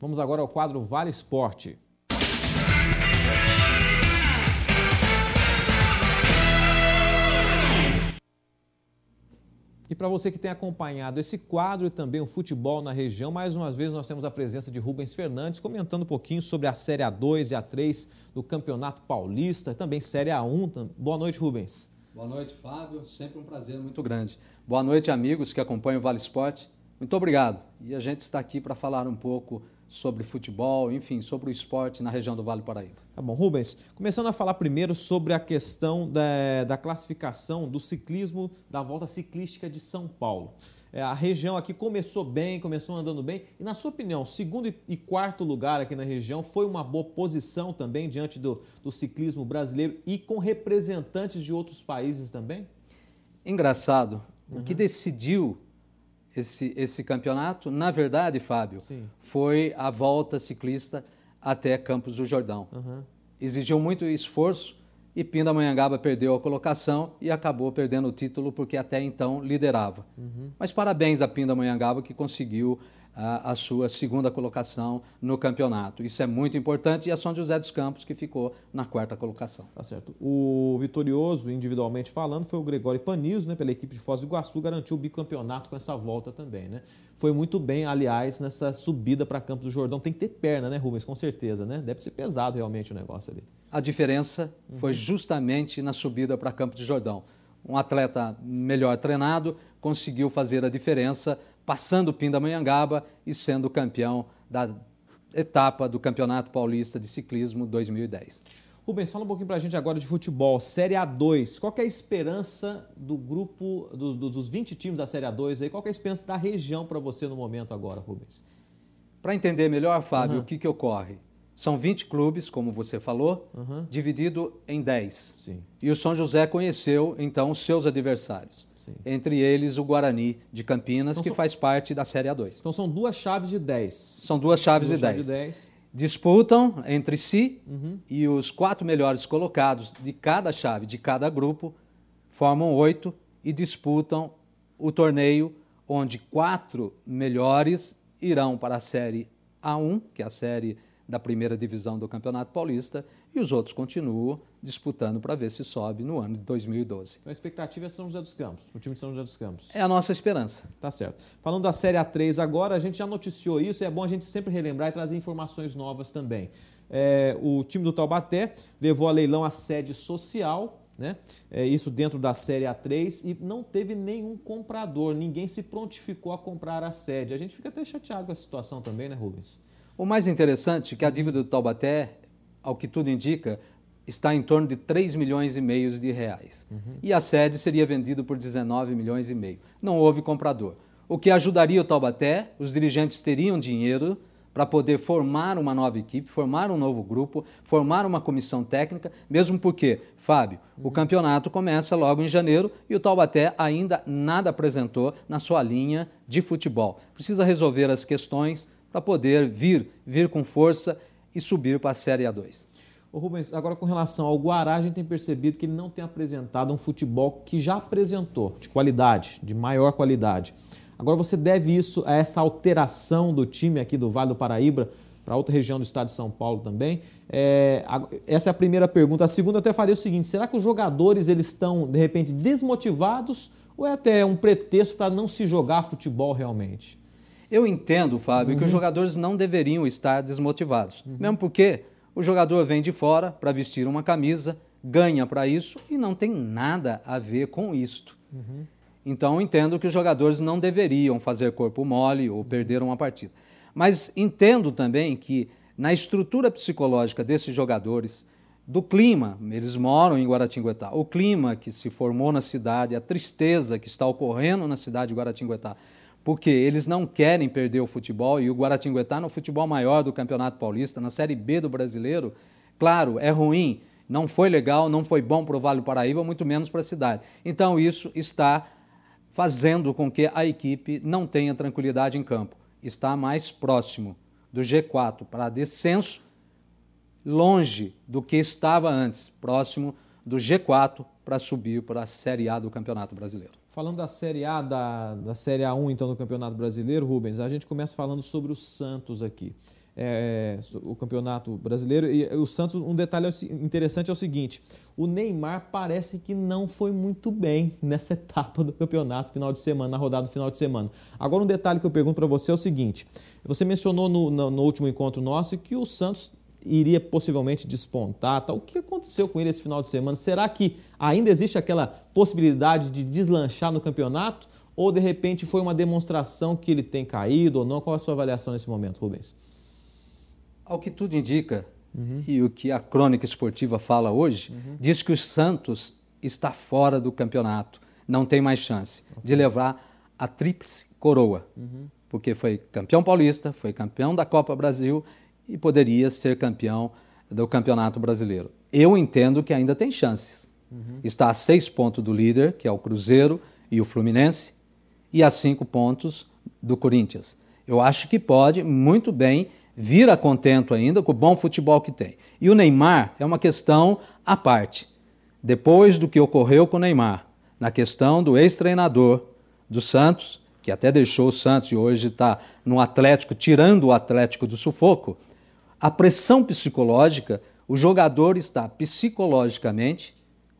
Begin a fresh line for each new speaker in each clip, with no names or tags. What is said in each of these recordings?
Vamos agora ao quadro Vale Esporte. E para você que tem acompanhado esse quadro e também o futebol na região, mais uma vez nós temos a presença de Rubens Fernandes comentando um pouquinho sobre a Série A2 e A3 do Campeonato Paulista, também Série A1. Boa noite, Rubens.
Boa noite, Fábio. Sempre um prazer muito grande. Boa noite, amigos que acompanham o Vale Esporte. Muito obrigado. E a gente está aqui para falar um pouco sobre futebol, enfim, sobre o esporte na região do Vale do Paraíba.
Tá bom, Rubens. Começando a falar primeiro sobre a questão da, da classificação do ciclismo da volta ciclística de São Paulo. É, a região aqui começou bem, começou andando bem. E na sua opinião, segundo e quarto lugar aqui na região foi uma boa posição também
diante do, do ciclismo brasileiro e com representantes de outros países também? Engraçado. Uhum. O que uhum. decidiu esse, esse campeonato, na verdade, Fábio, Sim. foi a volta ciclista até Campos do Jordão. Uhum. Exigiu muito esforço e Pindamonhangaba perdeu a colocação e acabou perdendo o título porque até então liderava. Uhum. Mas parabéns a Pindamonhangaba que conseguiu a, sua segunda colocação no campeonato. Isso é muito importante e a é São José dos Campos que ficou na quarta colocação. Tá certo.
O vitorioso, individualmente falando, foi o Gregório Panizo, né, pela equipe de Foz do Iguaçu, garantiu o bicampeonato com essa volta também, né? Foi muito bem, aliás, nessa subida para Campos do Jordão. Tem que ter perna, né, Rubens? Com certeza, né? Deve ser pesado realmente o
negócio ali. A diferença uhum. foi justamente na subida para Campos do Jordão um atleta melhor treinado conseguiu fazer a diferença passando o Pindamonhangaba e sendo campeão da etapa do Campeonato Paulista de Ciclismo 2010. Rubens, fala um pouquinho para a gente agora de futebol, Série A2. Qual é a esperança
do grupo, dos, dos 20 times da Série A2 aí? Qual é a esperança da região para você no momento agora,
Rubens? Para entender melhor, Fábio, uhum. o que, que ocorre? São 20 clubes, como você falou, uhum. dividido em 10. Sim. E o São José conheceu, então, os seus adversários. Sim. Entre eles o Guarani de Campinas, então, que são... faz parte da Série A2. Então são duas chaves de 10. São duas chaves duas de 10. Disputam entre si uhum. e os quatro melhores colocados de cada chave, de cada grupo, formam oito e disputam o torneio onde quatro melhores irão para a Série A1, que é a série da primeira divisão do Campeonato Paulista, e os outros continuam disputando para ver se sobe no ano de 2012.
Então a expectativa é São José dos Campos, o time de São José dos Campos.
É a nossa esperança. Tá certo. Falando da Série A3 agora, a gente já
noticiou isso e é bom a gente sempre relembrar e trazer informações novas também. É, o time do Taubaté levou a leilão a sede social, né? É, isso dentro da Série A3 e não teve nenhum comprador, ninguém se prontificou a comprar a sede. A gente fica até chateado com a situação também, né, Rubens?
O mais interessante é que a dívida do Taubaté, ao que tudo indica, está em torno de 3 milhões e meio de reais. Uhum. E a sede seria vendida por 19 milhões e meio. Não houve comprador. O que ajudaria o Taubaté, os dirigentes teriam dinheiro para poder formar uma nova equipe, formar um novo grupo, formar uma comissão técnica, mesmo porque, Fábio, uhum. o campeonato começa logo em janeiro e o Taubaté ainda nada apresentou na sua linha de futebol. Precisa resolver as questões para poder vir, vir com força e subir para a Série A2.
Ô Rubens, agora com relação ao Guará, a gente tem percebido que ele não tem apresentado um futebol que já apresentou, de qualidade, de maior qualidade. Agora você deve isso a essa alteração do time aqui do Vale do Paraíba para outra região do estado de São Paulo também. É, a, essa é a primeira pergunta. A segunda até faria o seguinte: será que os jogadores eles estão de repente desmotivados
ou é até um pretexto para não se jogar futebol realmente? Eu entendo, Fábio, uhum. que os uhum. jogadores não deveriam estar desmotivados, uhum. mesmo porque o jogador vem de fora para vestir uma camisa, ganha para isso e não tem nada a ver com isto. Uhum. Então entendo que os jogadores não deveriam fazer corpo mole ou perder uma partida. Mas entendo também que na estrutura psicológica desses jogadores, do clima, eles moram em Guaratinguetá, o clima que se formou na cidade, a tristeza que está ocorrendo na cidade de Guaratinguetá, porque eles não querem perder o futebol e o Guaratinguetá no futebol maior do Campeonato Paulista, na Série B do Brasileiro, claro, é ruim, não foi legal, não foi bom para o Vale do Paraíba, muito menos para a cidade. Então isso está fazendo com que a equipe não tenha tranquilidade em campo. Está mais próximo do G4 para descenso, longe do que estava antes, próximo do G4 para subir para a Série A do Campeonato Brasileiro.
Falando da Série A, da, da Série A1, então, do Campeonato Brasileiro, Rubens, a gente começa falando sobre o Santos aqui. É, o Campeonato Brasileiro. E o Santos, um detalhe é interessante é o seguinte: o Neymar parece que não foi muito bem nessa etapa do campeonato, final de semana, na rodada do final de semana. Agora, um detalhe que eu pergunto para você é o seguinte: você mencionou no, no, no último encontro nosso que o Santos iria possivelmente despontar. tal. Tá, o que aconteceu com ele esse final de semana? Será que ainda existe aquela possibilidade de deslanchar no campeonato? Ou de repente foi uma demonstração que ele tem caído ou não? Qual é a sua avaliação nesse momento, Rubens?
Ao que tudo indica, uhum. e o que a crônica esportiva fala hoje, uhum. diz que o Santos está fora do campeonato, não tem mais chance okay. de levar a tríplice coroa. Uhum. Porque foi campeão paulista, foi campeão da Copa Brasil e poderia ser campeão do Campeonato Brasileiro. Eu entendo que ainda tem chances. Uhum. Está a seis pontos do líder, que é o Cruzeiro e o Fluminense, e a cinco pontos do Corinthians. Eu acho que pode muito bem vir a contento ainda com o bom futebol que tem. E o Neymar é uma questão à parte. Depois do que ocorreu com o Neymar, na questão do ex-treinador do Santos, que até deixou o Santos e hoje está no Atlético, tirando o Atlético do sufoco, a pressão psicológica, o jogador está psicologicamente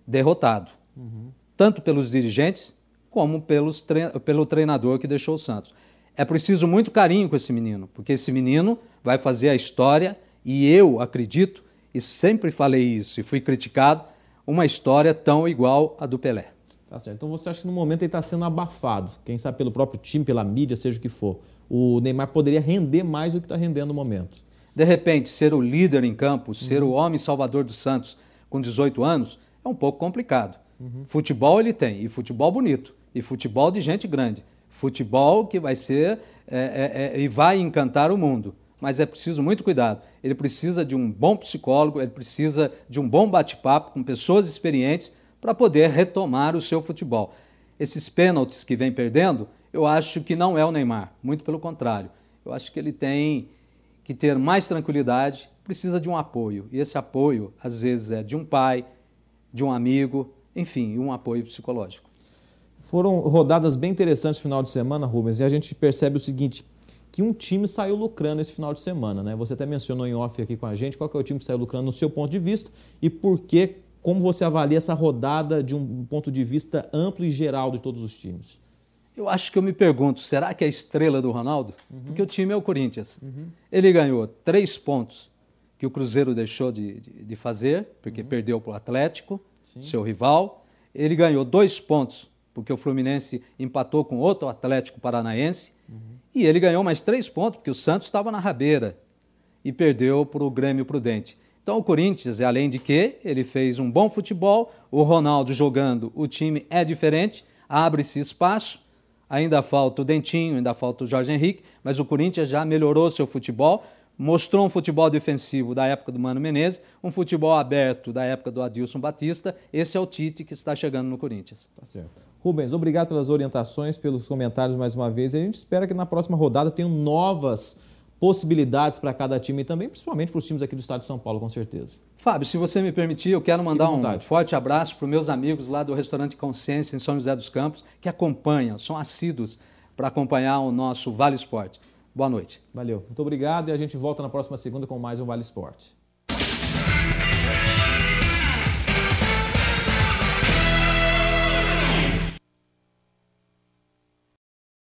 derrotado, uhum. tanto pelos dirigentes como pelos tre pelo treinador que deixou o Santos. É preciso muito carinho com esse menino, porque esse menino vai fazer a história e eu acredito, e sempre falei isso e fui criticado, uma história tão igual à do Pelé.
Tá certo. Então você acha que no momento ele está sendo abafado, quem sabe pelo próprio time, pela mídia, seja o que for. O Neymar poderia
render mais do que está rendendo no momento. De repente, ser o líder em campo, ser o uhum. homem salvador do Santos com 18 anos, é um pouco complicado. Uhum. Futebol ele tem, e futebol bonito, e futebol de gente grande. Futebol que vai ser é, é, é, e vai encantar o mundo. Mas é preciso muito cuidado. Ele precisa de um bom psicólogo, ele precisa de um bom bate-papo com pessoas experientes para poder retomar o seu futebol. Esses pênaltis que vem perdendo, eu acho que não é o Neymar, muito pelo contrário. Eu acho que ele tem que ter mais tranquilidade precisa de um apoio. E esse apoio, às vezes, é de um pai, de um amigo, enfim, um apoio psicológico.
Foram rodadas bem interessantes no final de semana, Rubens, e a gente percebe o seguinte, que um time saiu lucrando esse final de semana, né? Você até mencionou em off aqui com a gente qual é o time que saiu lucrando no seu ponto de vista e por que, como você avalia essa rodada de um ponto de vista amplo e
geral de todos os times. Eu acho que eu me pergunto, será que é a estrela do Ronaldo? Uhum. Porque o time é o Corinthians. Uhum. Ele ganhou três pontos que o Cruzeiro deixou de, de, de fazer, porque uhum. perdeu para o Atlético, Sim. seu rival. Ele ganhou dois pontos, porque o Fluminense empatou com outro Atlético Paranaense. Uhum. E ele ganhou mais três pontos, porque o Santos estava na rabeira e perdeu para o Grêmio Prudente. Então o Corinthians, além de que ele fez um bom futebol, o Ronaldo jogando, o time é diferente, abre-se espaço Ainda falta o Dentinho, ainda falta o Jorge Henrique, mas o Corinthians já melhorou seu futebol, mostrou um futebol defensivo da época do Mano Menezes, um futebol aberto da época do Adilson Batista. Esse é o Tite que está chegando no Corinthians. Tá certo.
Rubens, obrigado pelas orientações, pelos comentários mais uma vez. E a gente espera que na próxima rodada tenham novas
possibilidades para cada time também, principalmente para os times aqui do estado de São Paulo, com certeza. Fábio, se você me permitir, eu quero mandar um forte abraço para os meus amigos lá do Restaurante Consciência em São José dos Campos, que acompanham, são assíduos para acompanhar o nosso Vale Esporte. Boa noite. Valeu, muito obrigado e a gente volta na próxima segunda com mais um Vale Esporte.